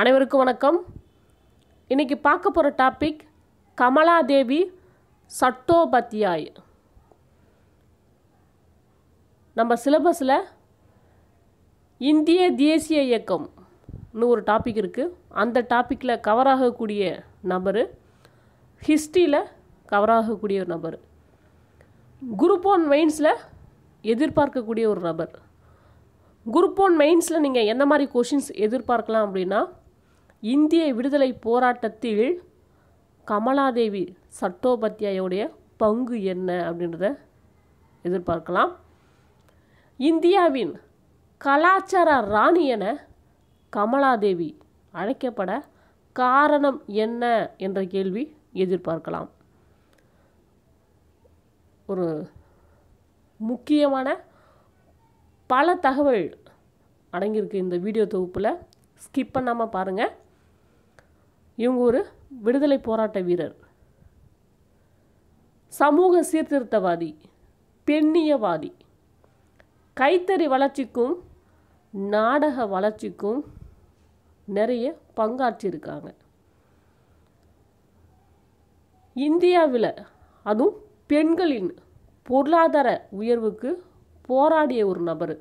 அனைவருக்கும் வணக்கம் இன்றைக்கி பார்க்க போகிற டாபிக் கமலாதேவி சட்டோபத்தியாய் நம்ம சிலபஸில் இந்திய தேசிய இயக்கம்னு ஒரு டாபிக் இருக்குது அந்த டாப்பிக்கில் கவர் ஆகக்கூடிய நபர் ஹிஸ்ட்ரியில் கவர் ஆகக்கூடிய ஒரு நபர் குரூப் ஒன் மெயின்ஸில் எதிர்பார்க்கக்கூடிய ஒரு நபர் குரூப் ஒன் மெயின்ஸில் நீங்கள் என்ன மாதிரி கொஷின்ஸ் எதிர்பார்க்கலாம் அப்படின்னா இந்திய விடுதலை போராட்டத்தில் கமலாதேவி சட்டோபாத்தியாயோடைய பங்கு என்ன அப்படின்றத எதிர்பார்க்கலாம் இந்தியாவின் கலாச்சார ராணி என கமலாதேவி அழைக்கப்பட காரணம் என்ன என்ற கேள்வி எதிர்பார்க்கலாம் ஒரு முக்கியமான பல தகவல் அடங்கியிருக்கு இந்த வீடியோ தொகுப்பில் ஸ்கிப் பண்ணாமல் பாருங்கள் இவங்க ஒரு விடுதலை போராட்ட வீரர் சமூக சீர்திருத்தவாதி பெண்ணியவாதி கைத்தறி வளர்ச்சிக்கும் நாடக வளர்ச்சிக்கும் நிறைய பங்காற்றியிருக்காங்க இந்தியாவில் அதுவும் பெண்களின் பொருளாதார உயர்வுக்கு போராடிய ஒரு நபர்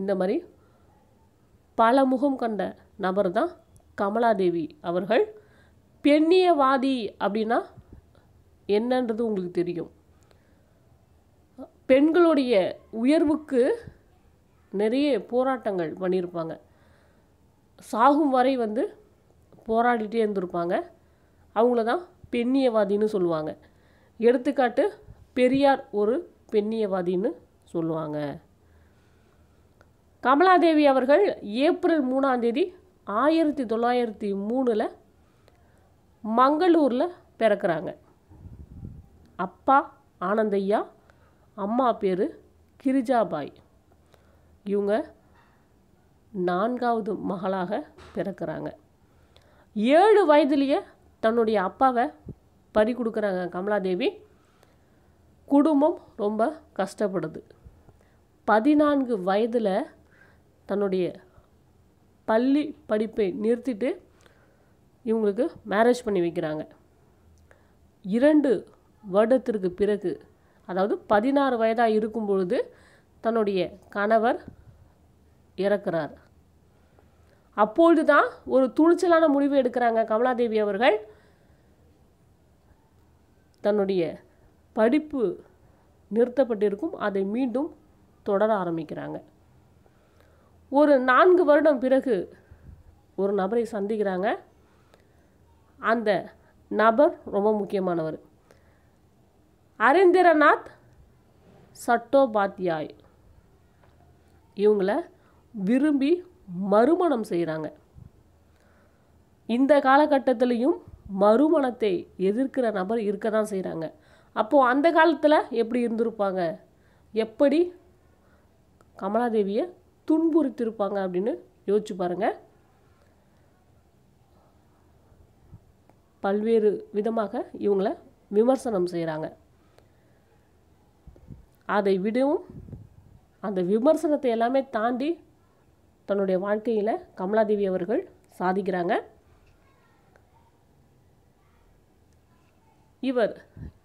இந்த மாதிரி பல முகம் கண்ட நபர் தான் கமலாதேவி அவர்கள் பெண்ணியவாதி அப்படின்னா என்னன்றது உங்களுக்கு தெரியும் பெண்களுடைய உயர்வுக்கு நிறைய போராட்டங்கள் பண்ணியிருப்பாங்க சாகும் வரை வந்து போராடிட்டே இருந்திருப்பாங்க அவங்கள தான் பெண்ணியவாதின்னு சொல்லுவாங்க எடுத்துக்காட்டு பெரியார் ஒரு பெண்ணியவாதின்னு சொல்லுவாங்க கமலாதேவி அவர்கள் ஏப்ரல் மூணாம் தேதி ஆயிரத்தி தொள்ளாயிரத்தி மூணில் மங்களூரில் பிறக்கிறாங்க அப்பா ஆனந்தையா அம்மா பேர் கிரிஜாபாய் இவங்க நான்காவது மகளாக பிறக்கிறாங்க ஏழு வயதுலேயே தன்னுடைய அப்பாவை பறி கொடுக்குறாங்க கமலாதேவி குடும்பம் ரொம்ப கஷ்டப்படுது பதினான்கு வயதில் தன்னுடைய பள்ளி படிப்பை நிறுத்திட்டு இவங்களுக்கு மேரேஜ் பண்ணி வைக்கிறாங்க இரண்டு வருடத்திற்கு பிறகு அதாவது பதினாறு வயதாக இருக்கும் பொழுது தன்னுடைய கணவர் இறக்கிறார் அப்பொழுது தான் ஒரு துணிச்சலான முடிவு எடுக்கிறாங்க கமலாதேவி அவர்கள் தன்னுடைய படிப்பு நிறுத்தப்பட்டிருக்கும் அதை மீண்டும் தொடர ஆரம்பிக்கிறாங்க ஒரு நான்கு வருடம் பிறகு ஒரு நபரை சந்திக்கிறாங்க அந்த நபர் ரொம்ப முக்கியமானவர் அரேந்திரநாத் சட்டோபாத்யாய் இவங்கள விரும்பி மறுமணம் செய்கிறாங்க இந்த காலகட்டத்திலையும் மறுமணத்தை எதிர்க்கிற நபர் இருக்க தான் செய்கிறாங்க அப்போது அந்த காலத்தில் எப்படி இருந்திருப்பாங்க எப்படி கமலாதேவியை துன்புறுத்திருப்பாங்க அப்படின்னு யோசிச்சு பாருங்கள் பல்வேறு விதமாக இவங்களை விமர்சனம் செய்கிறாங்க அதை விடவும் அந்த விமர்சனத்தை எல்லாமே தாண்டி தன்னுடைய வாழ்க்கையில் கமலாதேவி அவர்கள் சாதிக்கிறாங்க இவர்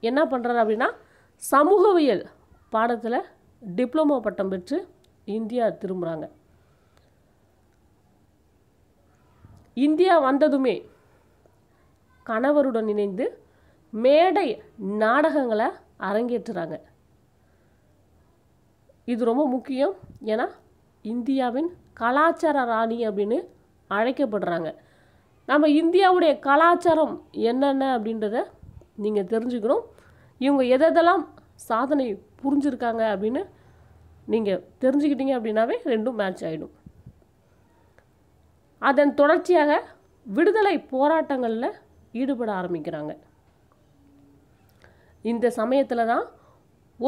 என்ன பண்ணுறாரு அப்படின்னா சமூகவியல் பாடத்தில் டிப்ளமோ பட்டம் பெற்று இந்தியா திரும்புகிறாங்க இந்தியா வந்ததுமே கணவருடன் இணைந்து மேடை நாடகங்களை அரங்கேற்றுறாங்க இது ரொம்ப முக்கியம் ஏன்னா இந்தியாவின் கலாச்சார ராணி அப்படின்னு அழைக்கப்படுறாங்க நம்ம இந்தியாவுடைய கலாச்சாரம் என்னென்ன அப்படின்றத நீங்கள் தெரிஞ்சுக்கணும் இவங்க எதெல்லாம் சாதனை புரிஞ்சுருக்காங்க அப்படின்னு நீங்கள் தெரிஞ்சுக்கிட்டீங்க அப்படின்னாவே ரெண்டும் மேட்ச் ஆகிடும் அதன் தொடர்ச்சியாக விடுதலை போராட்டங்களில் ஈடுபட ஆரம்பிக்கிறாங்க இந்த சமயத்தில் தான்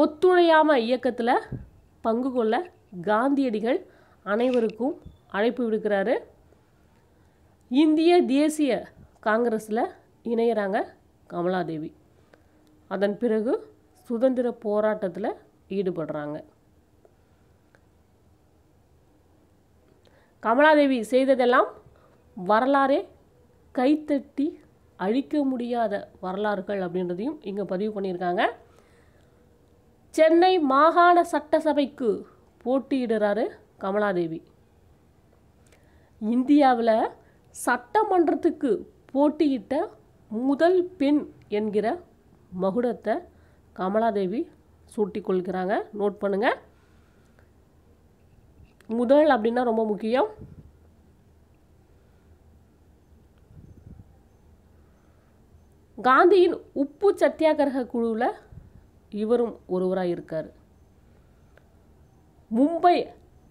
ஒத்துழையாம இயக்கத்தில் பங்கு கொள்ள காந்தியடிகள் அனைவருக்கும் அழைப்பு விடுக்கிறாரு இந்திய தேசிய காங்கிரஸில் இணையிறாங்க கமலாதேவி அதன் பிறகு சுதந்திர போராட்டத்தில் ஈடுபடுறாங்க கமலாதேவி செய்ததெல்லாம் வரலாறே கைத்தட்டி அழிக்க முடியாத வரலாறுகள் அப்படின்றதையும் இங்கே பதிவு பண்ணியிருக்காங்க சென்னை மாகாண சட்டசபைக்கு போட்டியிடுறாரு கமலாதேவி இந்தியாவில் சட்டமன்றத்துக்கு போட்டியிட்ட முதல் பெண் என்கிற மகுடத்தை கமலாதேவி சூட்டிக்கொள்கிறாங்க நோட் பண்ணுங்கள் முதல் அப்படின்னா ரொம்ப முக்கியம் காந்தியின் உப்பு சத்தியாகிரக குழுவில் இவரும் ஒருவராக இருக்கார் மும்பை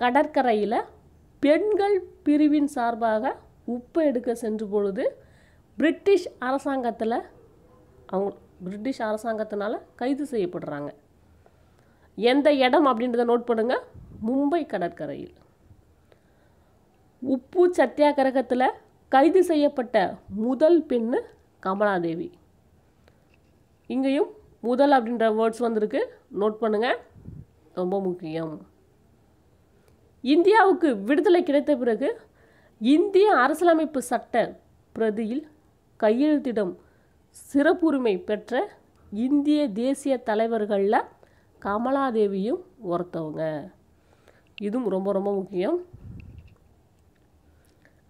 கடற்கரையில் பெண்கள் பிரிவின் சார்பாக உப்பு எடுக்க சென்ற பொழுது பிரிட்டிஷ் அரசாங்கத்தில் அவங்க பிரிட்டிஷ் அரசாங்கத்தினால் கைது செய்யப்படுறாங்க எந்த இடம் அப்படின்றத நோட் பண்ணுங்கள் மும்பை கடற்கரையில் உப்பு சத்தியாகிரகத்தில் கைது செய்யப்பட்ட முதல் பெண்ணு கமலாதேவி இங்கேயும் முதல் அப்படின்ற வேர்ட்ஸ் வந்திருக்கு நோட் பண்ணுங்கள் ரொம்ப முக்கியம் இந்தியாவுக்கு விடுதலை கிடைத்த பிறகு இந்திய அரசியலமைப்பு சட்ட பிரதியில் கையெழுத்திடம் சிறப்புரிமை பெற்ற இந்திய தேசிய தலைவர்களில் கமலாதேவியும் ஒருத்தவங்க இதுவும் ரொம்ப ரொம்ப முக்கியம்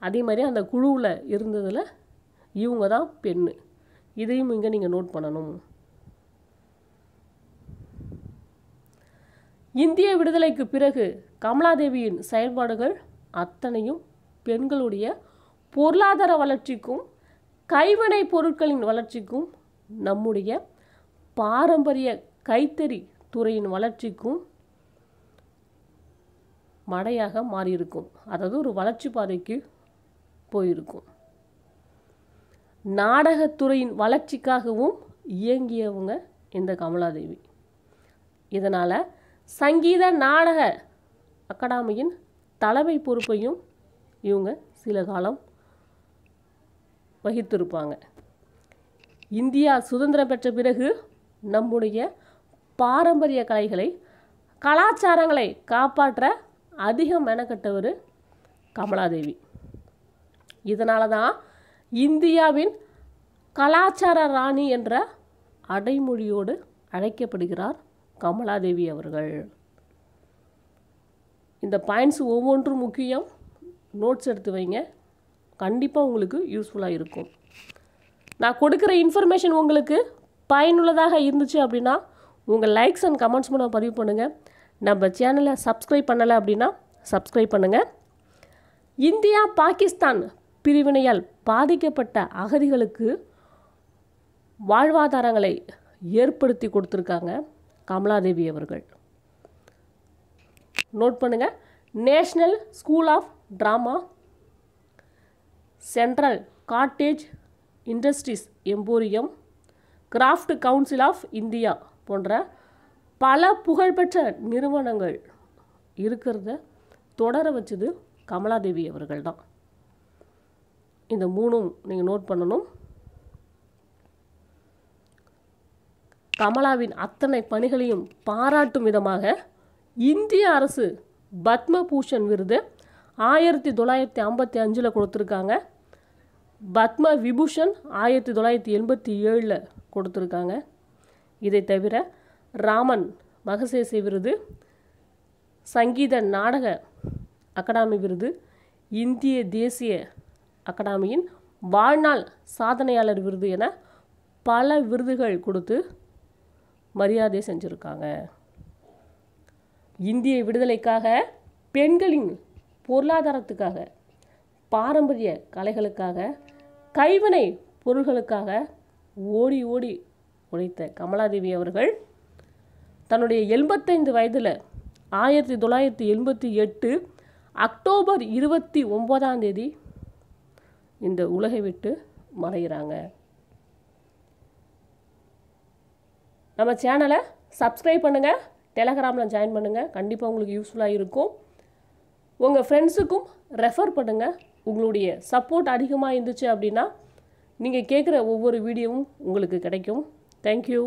அதே மாதிரி அந்த குழுவில் இருந்ததில் இவங்க தான் பெண்ணு இதையும் இங்கே நீங்கள் நோட் பண்ணணும் இந்திய விடுதலைக்கு பிறகு கமலாதேவியின் செயல்பாடுகள் அத்தனையும் பெண்களுடைய பொருளாதார வளர்ச்சிக்கும் கைவினை பொருட்களின் வளர்ச்சிக்கும் நம்முடைய பாரம்பரிய கைத்தறி துறையின் வளர்ச்சிக்கும் மடையாக மாறியிருக்கும் அதாவது ஒரு வளர்ச்சி பாதைக்கு போயிருக்கும் நாடகத்துறையின் வளர்ச்சிக்காகவும் இயங்கியவங்க இந்த கமலாதேவி இதனால் சங்கீத நாடக அகாடமியின் தலைமை பொறுப்பையும் இவங்க சில காலம் வகித்திருப்பாங்க இந்தியா சுதந்திரம் பெற்ற பிறகு நம்முடைய பாரம்பரிய கலைகளை கலாச்சாரங்களை காப்பாற்ற அதிகம் மெனக்கட்டவர் கமலாதேவி இதனால தான் இந்தியாவின் கலாச்சார ராணி என்ற அடைமொழியோடு அழைக்கப்படுகிறார் கமலாதேவி அவர்கள் இந்த பாயிண்ட்ஸ் ஒவ்வொன்றும் முக்கியம் நோட்ஸ் எடுத்து வைங்க கண்டிப்பாக உங்களுக்கு யூஸ்ஃபுல்லாக இருக்கும் நான் கொடுக்குற இன்ஃபர்மேஷன் உங்களுக்கு பயனுள்ளதாக இருந்துச்சு அப்படின்னா உங்கள் லைக்ஸ் அண்ட் கமெண்ட்ஸ் மூலம் பதிவு பண்ணுங்கள் நம்ம சேனலை சப்ஸ்கிரைப் பண்ணலை அப்படின்னா சப்ஸ்கிரைப் பண்ணுங்கள் இந்தியா பாகிஸ்தான் பிரிவினையால் பாதிக்கப்பட்ட அகதிகளுக்கு வாழ்வாதாரங்களை ஏற்படுத்தி கொடுத்துருக்காங்க கமலாதேவி அவர்கள் நோட் பண்ணுங்கள் national school of drama central cottage industries emporium craft council of India போன்ற பல புகழ்பெற்ற நிறுவனங்கள் இருக்கிறத தொடர வச்சது கமலாதேவி அவர்கள் தான் இந்த மூணும் நீங்கள் நோட் பண்ணணும் கமலாவின் அத்தனை பணிகளையும் பாராட்டும் விதமாக இந்திய அரசு பத்மபூஷன் விருது ஆயிரத்தி தொள்ளாயிரத்தி ஐம்பத்தி அஞ்சில் கொடுத்துருக்காங்க பத்ம விபூஷன் ஆயிரத்தி தொள்ளாயிரத்தி எண்பத்தி ஏழில் கொடுத்துருக்காங்க இதை தவிர ராமன் மகசேசி விருது சங்கீத நாடக அகாடமி விருது இந்திய தேசிய அகாடமியின் வாழ்நாள் சாதனையாளர் விருது என பல விருதுகள் கொடுத்து மரியாதை செஞ்சுருக்காங்க இந்திய விடுதலைக்காக பெண்களின் பொருளாதாரத்துக்காக பாரம்பரிய கலைகளுக்காக கைவினை பொருள்களுக்காக ஓடி ஓடி உழைத்த கமலாதேவி அவர்கள் தன்னுடைய எண்பத்தைந்து வயதில் ஆயிரத்தி தொள்ளாயிரத்தி எண்பத்தி எட்டு அக்டோபர் இருபத்தி ஒன்பதாம் தேதி இந்த உலகை விட்டு மறைகிறாங்க நம்ம சேனலை சப்ஸ்கிரைப் பண்ணுங்கள் டெலகிராமில் ஜாயின் பண்ணுங்கள் கண்டிப்பாக உங்களுக்கு யூஸ்ஃபுல்லாக இருக்கும் உங்கள் ஃப்ரெண்ட்ஸுக்கும் ரெஃபர் பண்ணுங்கள் உங்களுடைய சப்போர்ட் அதிகமாக இருந்துச்சு அப்படின்னா நீங்கள் கேட்குற ஒவ்வொரு வீடியோவும் உங்களுக்கு கிடைக்கும் தேங்க்யூ